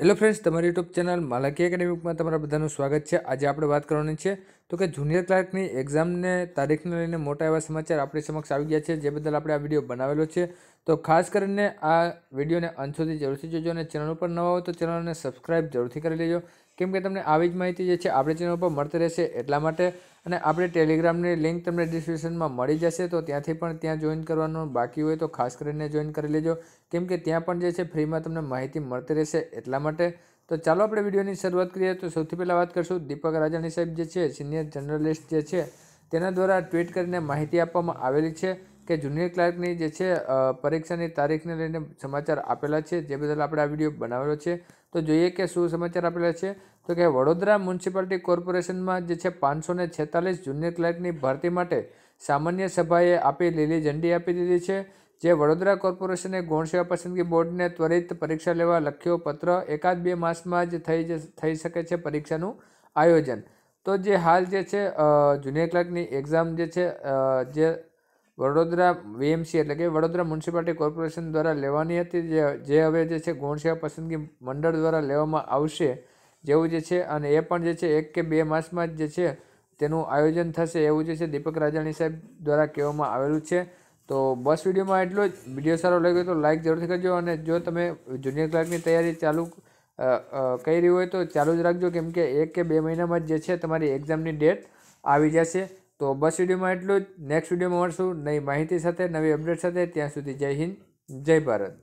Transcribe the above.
hello friends તમારી YouTube channel માલાકી એકેડેમિકમાં તમારા બધાનું સ્વાગત છે આજે આપણે વાત કરવાની છે તો કે જુનિયર ક્લાર્કની એક્ઝામને તારીખને લઈને મોટા એવા સમાચાર આપણી સમક્ષ આવી ગયા છે જે બદલ આપણે આ વિડીયો બનાવેલો છે તો ખાસ કરીને આ વિડીયોને અંત જરૂરથી જોજો અને ચેનલ ઉપર નવા હોય તો ચેનલને સબસ્ક્રાઈબ જરૂરથી કરી લેજો કેમ કે તમને આવી જ માહિતી જે છે આપણી ચેનલ પર મળતી રહેશે એટલા માટે અને આપણે ટેલિગ્રામની લિંક તમને ડિસ્ક્રિપ્શનમાં મળી જશે તો ત્યાંથી પણ ત્યાં જોઈન કરવાનું બાકી હોય તો ખાસ કરીને જોઈન કરી લેજો કેમ કે ત્યાં પણ જે છે ફ્રીમાં તમને માહિતી મળતી રહેશે એટલા માટે તો ચાલો આપણે વિડીયોની શરૂઆત કરીએ તો સૌથી પહેલાં વાત કરીશું દીપક રાજાની સાહેબ જે છે સિનિયર જર્નલિસ્ટ જે છે તેના દ્વારા ટ્વીટ કરીને માહિતી આપવામાં આવેલી છે કે જુનિયર ક્લાર્કની જે છે પરીક્ષાની તારીખને લઈને સમાચાર આપેલા છે જે બદલ આપણે આ વિડીયો બનાવેલો છે તો જોઈએ કે શું સમાચાર આપેલા છે તો કે વડોદરા મ્યુનિસિપાલિટી કોર્પોરેશનમાં જે છે પાંચસો ને છેતાલીસ જુનિયર ક્લાર્કની ભરતી માટે સામાન્ય સભાએ આપી લીલી ઝંડી આપી દીધી છે જે વડોદરા કોર્પોરેશને ગૌણસેવા પસંદગી બોર્ડને ત્વરિત પરીક્ષા લેવા લખ્યો પત્ર એકાદ બે માસમાં જ થઈ થઈ શકે છે પરીક્ષાનું આયોજન તો જે હાલ જે છે જુનિયર ક્લાર્કની એક્ઝામ જે છે જે વડોદરા વીએમસી એટલે કે વડોદરા મ્યુનિસિપાલિટી કોર્પોરેશન દ્વારા લેવાની હતી જે જે હવે જે છે ગૌણસેવા પસંદગી મંડળ દ્વારા લેવામાં આવશે જેવું જે છે અને એ પણ જે છે એક કે બે માસમાં જ જે છે તેનું આયોજન થશે એવું જે છે દીપક રાજાણી સાહેબ દ્વારા કહેવામાં આવેલું છે તો બસ વિડીયોમાં એટલો જ વિડીયો સારો લાગ્યો તો લાઇક જરૂરથી કરજો અને જો તમે જુનિયર ક્લાર્કની તૈયારી ચાલુ કરી રહી હોય તો ચાલુ જ રાખજો કેમ કે એક કે બે મહિનામાં જ જે છે તમારી એક્ઝામની ડેટ આવી જશે તો બસ વિડીયોમાં એટલું જ નેક્સ્ટ વિડીયોમાં મળશું નવી માહિતી સાથે નવી અપડેટ સાથે ત્યાં સુધી જય હિન્દ જય ભારત